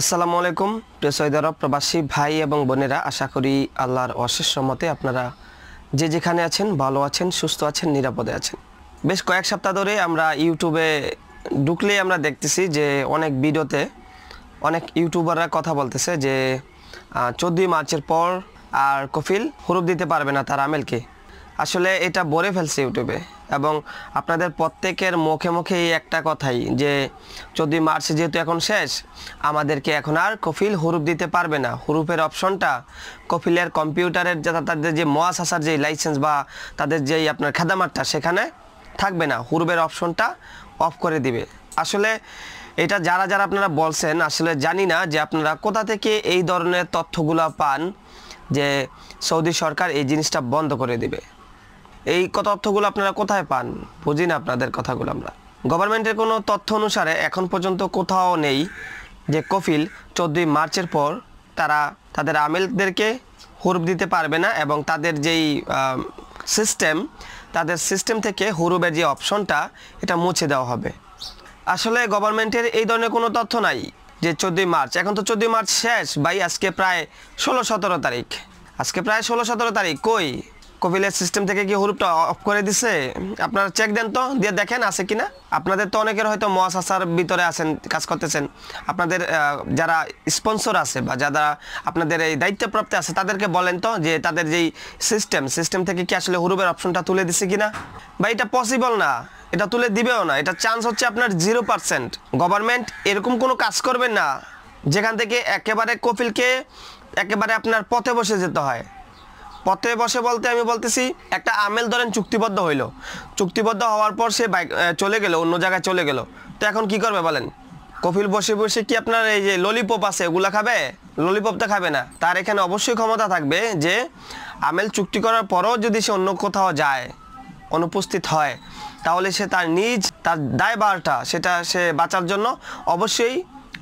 আসসালামু আলাইকুম প্রেসয়দার প্রবাসী ভাই এবং বোনেরা আশা করি আল্লাহর অশেষ মতে আপনারা যে যেখানে আছেন ভালো আছেন সুস্থ আছেন নিরাপদে আছেন বেশ কয়েক সপ্তাহ ধরে আমরা ইউটিউবে ঢুকলেই আমরা দেখতেছি যে অনেক ভিডিওতে অনেক ইউটিউবাররা কথা বলতেছে যে চোদ্দোই মার্চের পর আর কফিল হরুপ দিতে পারবে না তার আমেলকে আসলে এটা বলে ফেলছে ইউটিউবে এবং আপনাদের প্রত্যেকের মুখে মুখে এই একটা কথাই যে চোদ্দই মার্চ যেহেতু এখন শেষ আমাদেরকে এখন আর কফিল হুরুপ দিতে পারবে না হুরুপের অপশনটা কফিলের কম্পিউটারের তাদের যে মহাশাসার যে লাইসেন্স বা তাদের যেই আপনার খেদামারটা সেখানে থাকবে না হুরুপের অপশনটা অফ করে দিবে আসলে এটা যারা যারা আপনারা বলছেন আসলে জানি না যে আপনারা কোথা থেকে এই ধরনের তথ্যগুলো পান যে সৌদি সরকার এই জিনিসটা বন্ধ করে দিবে এই তথ্যগুলো আপনারা কোথায় পান বুঝি না আপনাদের কথাগুলো আমরা গভর্নমেন্টের কোনো তথ্য অনুসারে এখন পর্যন্ত কোথাও নেই যে কফিল চোদ্দোই মার্চের পর তারা তাদের আমেলদেরকে হুরুপ দিতে পারবে না এবং তাদের যেই সিস্টেম তাদের সিস্টেম থেকে হুরুবের যে অপশনটা এটা মুছে দেওয়া হবে আসলে গভর্নমেন্টের এই ধরনের কোনো তথ্য নাই যে চোদ্দই মার্চ এখন তো চোদ্দই মার্চ শেষ ভাই আজকে প্রায় ষোলো সতেরো তারিখ আজকে প্রায় ষোলো সতেরো তারিখ কই কপিলের সিস্টেম থেকে কি হরুপটা অফ করে দিছে আপনারা চেক দেন তো দিয়ে দেখেন আছে কিনা আপনাদের তো অনেকের হয়তো মহাশাসার ভিতরে আছেন কাজ করতেছেন আপনাদের যারা স্পন্সর আছে বা যারা আপনাদের এই দায়িত্বপ্রাপ্ত আছে তাদেরকে বলেন তো যে তাদের যেই সিস্টেম সিস্টেম থেকে কি আসলে হরুপের অপশনটা তুলে দিছে কিনা বা এটা পসিবল না এটা তুলে দিবেও না এটা চান্স হচ্ছে আপনার জিরো পার্সেন্ট গভর্নমেন্ট এরকম কোনো কাজ করবেন না যেখান থেকে একেবারে কপিলকে একেবারে আপনার পথে বসে যেতে হয় পথে বসে বলতে আমি বলতেছি একটা আমেল ধরেন চুক্তিবদ্ধ হইল চুক্তিবদ্ধ হওয়ার পর সে বাইক চলে গেল অন্য জায়গায় চলে গেল তো এখন কি করবে বলেন কফিল বসে বসে কি আপনার এই যে ললিপপ আছে ওগুলো খাবে ললিপপটা খাবে না তার এখানে অবশ্যই ক্ষমতা থাকবে যে আমেল চুক্তি করার পরও যদি সে অন্য কোথাও যায় অনুপস্থিত হয় তাহলে সে তার নিজ তার দায়ভারটা সেটা সে বাঁচার জন্য অবশ্যই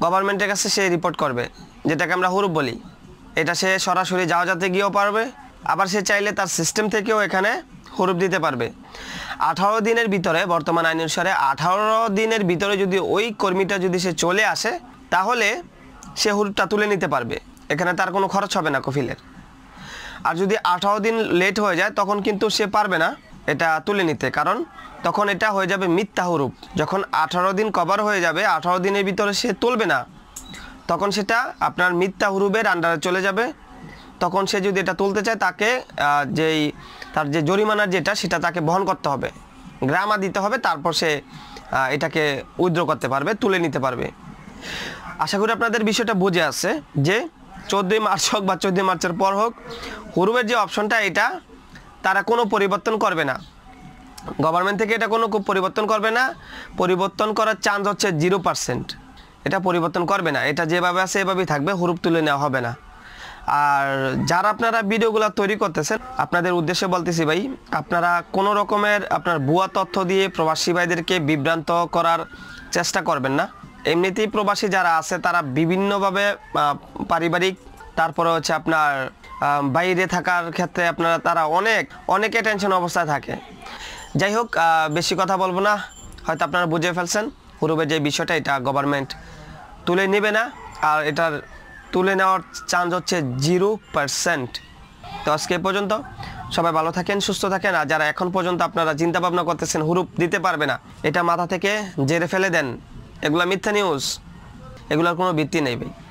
গভর্নমেন্টের কাছে সে রিপোর্ট করবে যেটাকে আমরা হুরুপ বলি এটা সে সরাসরি যাওয়া যাতে গিয়েও পারবে আবার সে চাইলে তার সিস্টেম থেকেও এখানে হরুপ দিতে পারবে আঠারো দিনের ভিতরে বর্তমান আইন অনুসারে আঠারো দিনের ভিতরে যদি ওই কর্মীটা যদি সে চলে আসে তাহলে সে হুরুপটা তুলে নিতে পারবে এখানে তার কোনো খরচ হবে না কফিলের আর যদি আঠারো দিন লেট হয়ে যায় তখন কিন্তু সে পারবে না এটা তুলে নিতে কারণ তখন এটা হয়ে যাবে মিথ্যা হরুপ যখন আঠারো দিন কভার হয়ে যাবে আঠারো দিনের ভিতরে সে তুলবে না তখন সেটা আপনার মিথ্যা হরুপের আন্ডারে চলে যাবে তখন সে যদি এটা তুলতে চায় তাকে যেই তার যে জরিমানার যেটা সেটা তাকে বহন করতে হবে গ্রামা দিতে হবে তারপর সে এটাকে উইথড্র করতে পারবে তুলে নিতে পারবে আশা করি আপনাদের বিষয়টা বুঝে আছে যে চোদ্দোই মার্চ হোক বা চোদ্দোই মার্চের পর হোক হুরুবের যে অপশনটা এটা তারা কোনো পরিবর্তন করবে না গভর্নমেন্ট থেকে এটা কোনো পরিবর্তন করবে না পরিবর্তন করার চান্স হচ্ছে জিরো পার্সেন্ট এটা পরিবর্তন করবে না এটা যেভাবে আছে এভাবেই থাকবে হুরুপ তুলে নেওয়া হবে না আর যারা আপনারা ভিডিওগুলো তৈরি করতেছেন আপনাদের উদ্দেশ্যে বলতেছি ভাই আপনারা কোনো রকমের আপনার ভুয়া তথ্য দিয়ে প্রবাসী ভাইদেরকে বিভ্রান্ত করার চেষ্টা করবেন না এমনিতেই প্রবাসী যারা আছে তারা বিভিন্নভাবে পারিবারিক তারপরে হচ্ছে আপনার বাইরে থাকার ক্ষেত্রে আপনারা তারা অনেক অনেকে টেনশন অবস্থায় থাকে যাই হোক বেশি কথা বলবো না হয়তো আপনারা বুঝে ফেলছেন পূর্বে যে বিষয়টা এটা গভর্নমেন্ট তুলে নেবে না আর এটার তুলে নেওয়ার চান্স হচ্ছে জিরো পারসেন্ট তো আজকে পর্যন্ত সবাই ভালো থাকেন সুস্থ থাকেন আর যারা এখন পর্যন্ত আপনারা চিন্তা ভাবনা করতেছেন হুরুপ দিতে পারবে না এটা মাথা থেকে জেরে ফেলে দেন এগুলো মিথ্যা নিউজ এগুলোর কোনো ভিত্তি নেই ভাই